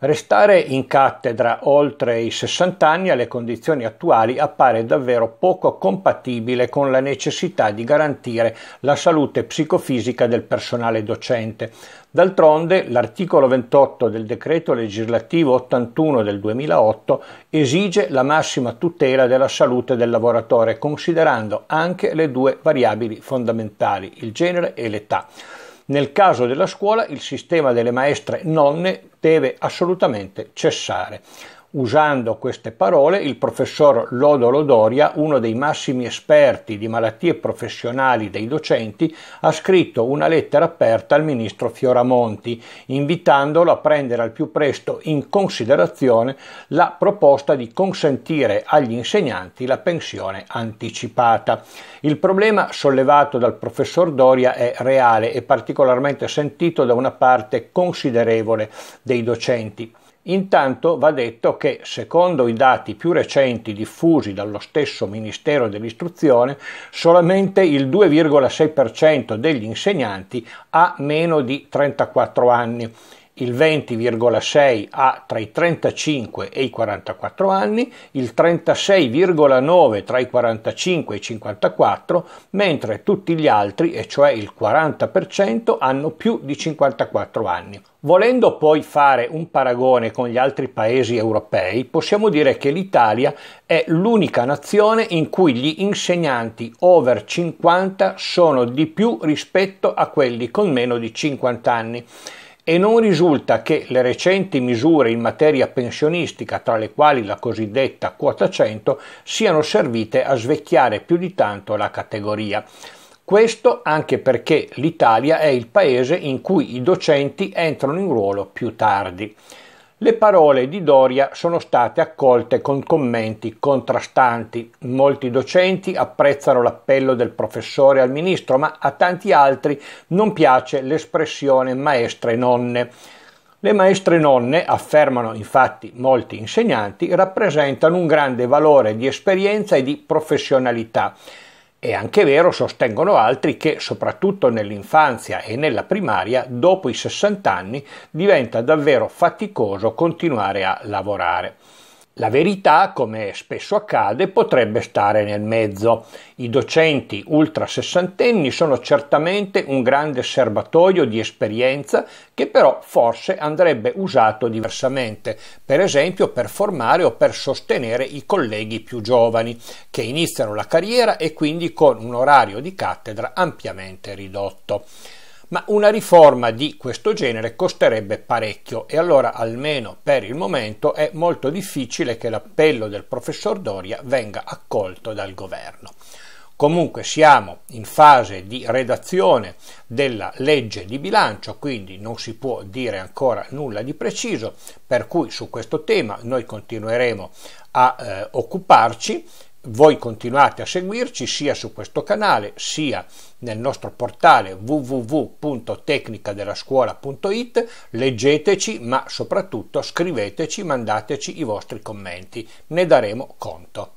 Restare in cattedra oltre i 60 anni alle condizioni attuali appare davvero poco compatibile con la necessità di garantire la salute psicofisica del personale docente. D'altronde l'articolo 28 del decreto legislativo 81 del 2008 esige la massima tutela della salute del lavoratore considerando anche le due variabili fondamentali, il genere e l'età. Nel caso della scuola il sistema delle maestre nonne deve assolutamente cessare. Usando queste parole, il professor Lodolo Doria, uno dei massimi esperti di malattie professionali dei docenti, ha scritto una lettera aperta al ministro Fioramonti, invitandolo a prendere al più presto in considerazione la proposta di consentire agli insegnanti la pensione anticipata. Il problema sollevato dal professor Doria è reale e particolarmente sentito da una parte considerevole dei docenti. Intanto va detto che, secondo i dati più recenti diffusi dallo stesso Ministero dell'Istruzione, solamente il 2,6% degli insegnanti ha meno di 34 anni il 20,6 ha tra i 35 e i 44 anni, il 36,9 tra i 45 e i 54, mentre tutti gli altri, e cioè il 40%, hanno più di 54 anni. Volendo poi fare un paragone con gli altri paesi europei, possiamo dire che l'Italia è l'unica nazione in cui gli insegnanti over 50 sono di più rispetto a quelli con meno di 50 anni e non risulta che le recenti misure in materia pensionistica, tra le quali la cosiddetta quota 100, siano servite a svecchiare più di tanto la categoria. Questo anche perché l'Italia è il paese in cui i docenti entrano in ruolo più tardi. Le parole di Doria sono state accolte con commenti contrastanti. Molti docenti apprezzano l'appello del professore al ministro, ma a tanti altri non piace l'espressione maestre nonne. Le maestre nonne, affermano infatti molti insegnanti, rappresentano un grande valore di esperienza e di professionalità è anche vero, sostengono altri, che soprattutto nell'infanzia e nella primaria, dopo i 60 anni, diventa davvero faticoso continuare a lavorare. La verità, come spesso accade, potrebbe stare nel mezzo. I docenti ultra sessantenni sono certamente un grande serbatoio di esperienza che però forse andrebbe usato diversamente, per esempio per formare o per sostenere i colleghi più giovani che iniziano la carriera e quindi con un orario di cattedra ampiamente ridotto ma una riforma di questo genere costerebbe parecchio e allora almeno per il momento è molto difficile che l'appello del professor Doria venga accolto dal governo. Comunque siamo in fase di redazione della legge di bilancio, quindi non si può dire ancora nulla di preciso, per cui su questo tema noi continueremo a eh, occuparci voi continuate a seguirci sia su questo canale sia nel nostro portale www.tecnicadellascuola.it, leggeteci ma soprattutto scriveteci, mandateci i vostri commenti, ne daremo conto.